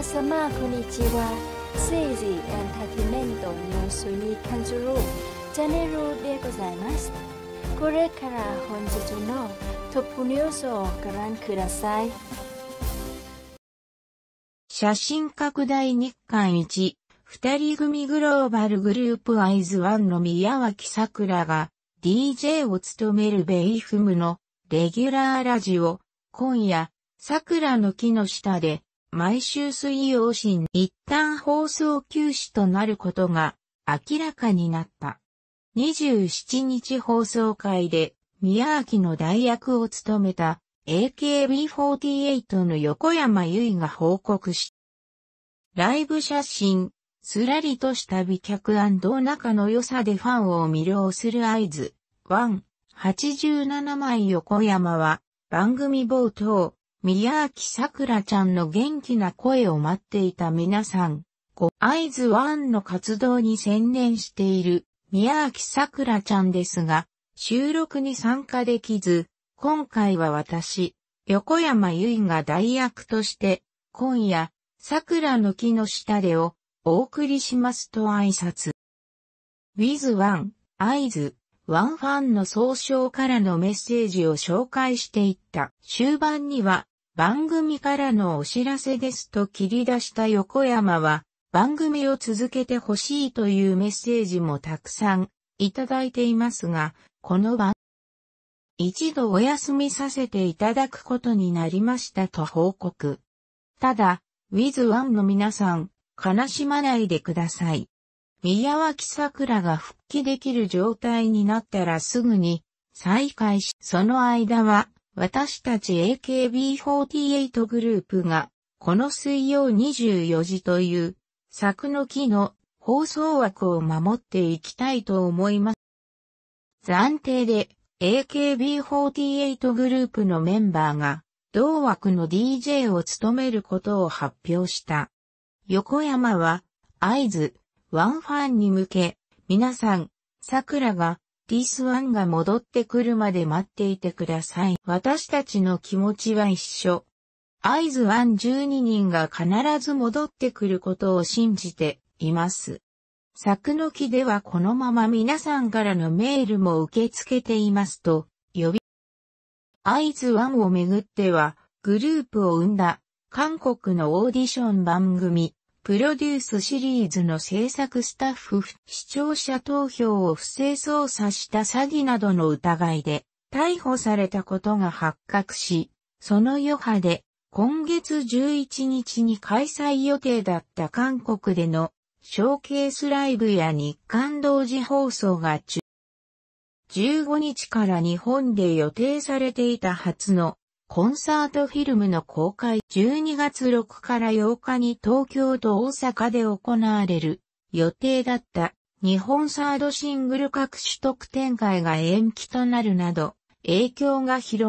皆様こんにちは政治エンターテイメントニュースに関するチャンネルでございますこれから本日のトップニュースをご覧ください写真拡大日刊1二人組グローバルグループアイズワンの宮脇桜が DJ を務めるベイフムのレギュラーラジオ今夜桜の木の下で毎週水曜新一旦放送休止となることが明らかになった。27日放送会で宮脇の代役を務めた AKB48 の横山由依が報告し、ライブ写真、すらりとした美脚仲の良さでファンを魅了する合図、1、87枚横山は番組冒頭、宮脇さくらちゃんの元気な声を待っていた皆さん、ご合図ワンの活動に専念している宮脇さくらちゃんですが、収録に参加できず、今回は私、横山由依が代役として、今夜、桜の木の下でをお送りしますと挨拶。with one, 合図。ワンファンの総称からのメッセージを紹介していった。終盤には、番組からのお知らせですと切り出した横山は、番組を続けてほしいというメッセージもたくさんいただいていますが、この番、一度お休みさせていただくことになりましたと報告。ただ、w i ズワ1の皆さん、悲しまないでください。宮脇桜が復帰できる状態になったらすぐに再開し、その間は私たち AKB48 グループが、この水曜24時という作の木の放送枠を守っていきたいと思います。暫定で AKB48 グループのメンバーが同枠の DJ を務めることを発表した。横山は合図、ワンファンに向け、皆さん、桜がリスワンが戻ってくるまで待っていてください。私たちの気持ちは一緒。アイズワン12人が必ず戻ってくることを信じています。柵の木ではこのまま皆さんからのメールも受け付けていますと、呼び、アイズワンをめぐっては、グループを生んだ韓国のオーディション番組、プロデュースシリーズの制作スタッフ、視聴者投票を不正操作した詐欺などの疑いで逮捕されたことが発覚し、その余波で今月11日に開催予定だった韓国でのショーケースライブや日韓同時放送が中15日から日本で予定されていた初のコンサートフィルムの公開12月6から8日に東京と大阪で行われる予定だった日本サードシングル各種特典会が延期となるなど影響が広がる。